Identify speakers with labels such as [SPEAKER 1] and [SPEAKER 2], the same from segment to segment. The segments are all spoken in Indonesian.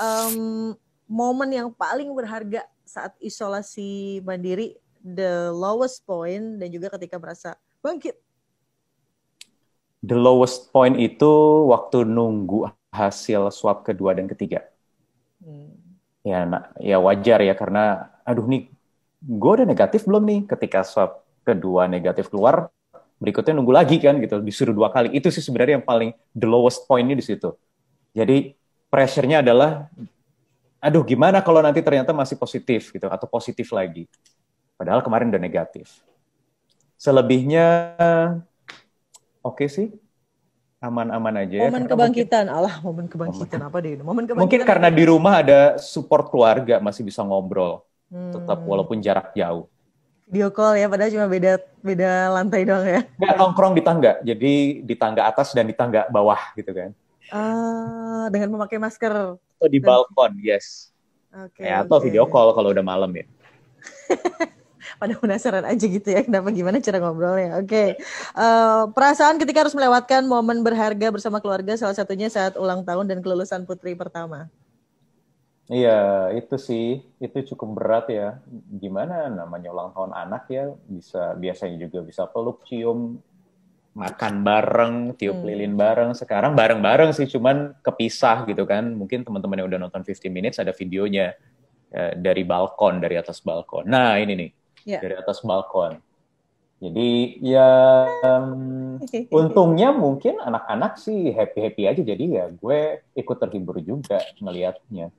[SPEAKER 1] um, momen yang paling berharga saat isolasi mandiri the lowest point dan juga ketika merasa bangkit
[SPEAKER 2] the lowest point itu waktu nunggu hasil swab kedua dan ketiga hmm. ya nah, ya wajar ya karena aduh nih gue udah negatif belum nih ketika swab kedua negatif keluar berikutnya nunggu lagi kan gitu disuruh dua kali itu sih sebenarnya yang paling the lowest pointnya di situ jadi pressure-nya adalah aduh gimana kalau nanti ternyata masih positif gitu atau positif lagi. Padahal kemarin udah negatif. Selebihnya oke okay sih. Aman-aman aja. ya. Momen kebangkitan,
[SPEAKER 1] mungkin, Allah momen kebangkitan momen, apa deh Momen kebangkitan. Mungkin karena di rumah
[SPEAKER 2] ada support keluarga masih bisa ngobrol. Hmm. Tetap walaupun jarak jauh.
[SPEAKER 1] Video call ya, padahal cuma beda beda lantai doang ya. Gak
[SPEAKER 2] nongkrong di tangga, jadi di tangga atas dan di tangga bawah gitu kan.
[SPEAKER 1] Ah, Eh, dengan memakai masker.
[SPEAKER 2] Atau di balkon, yes. Oke. Okay, ya, atau okay. video call kalau udah malam ya.
[SPEAKER 1] Pada penasaran aja gitu ya, kenapa gimana cara ngobrolnya. Oke. Okay. Uh, eh, perasaan ketika harus melewatkan momen berharga bersama keluarga salah satunya saat ulang tahun dan kelulusan putri pertama.
[SPEAKER 2] Iya, itu sih, itu cukup berat ya. Gimana namanya ulang tahun anak ya, bisa biasanya juga bisa peluk, cium, makan bareng, tiup hmm. lilin bareng. Sekarang bareng-bareng sih, cuman kepisah gitu kan. Mungkin teman-teman yang udah nonton 15 Minutes ada videonya uh, dari balkon, dari atas balkon. Nah ini nih, yeah. dari atas balkon. Jadi ya um, untungnya mungkin anak-anak sih happy-happy aja. Jadi ya gue ikut terhibur juga melihatnya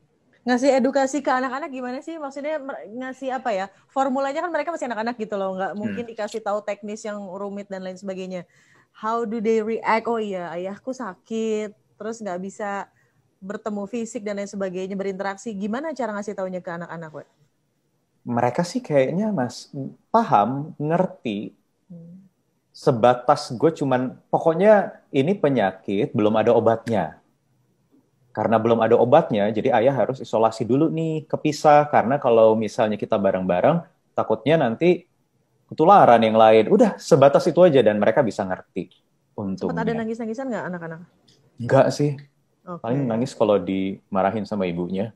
[SPEAKER 1] ngasih edukasi ke anak-anak gimana sih maksudnya ngasih apa ya formulanya kan mereka masih anak-anak gitu loh nggak hmm. mungkin dikasih tahu teknis yang rumit dan lain sebagainya how do they react oh iya ayahku sakit terus nggak bisa bertemu fisik dan lain sebagainya berinteraksi gimana cara ngasih taunya ke anak-anak Wak?
[SPEAKER 2] mereka sih kayaknya mas paham ngerti hmm. sebatas gue cuman pokoknya ini penyakit belum ada obatnya karena belum ada obatnya, jadi ayah harus isolasi dulu nih, kepisah. Karena kalau misalnya kita bareng-bareng, takutnya nanti ketularan yang lain. Udah, sebatas itu aja dan mereka bisa ngerti. Untuk ada
[SPEAKER 1] nangis-nangisan nggak anak-anak? Nggak sih. Okay. Paling nangis
[SPEAKER 2] kalau dimarahin sama ibunya.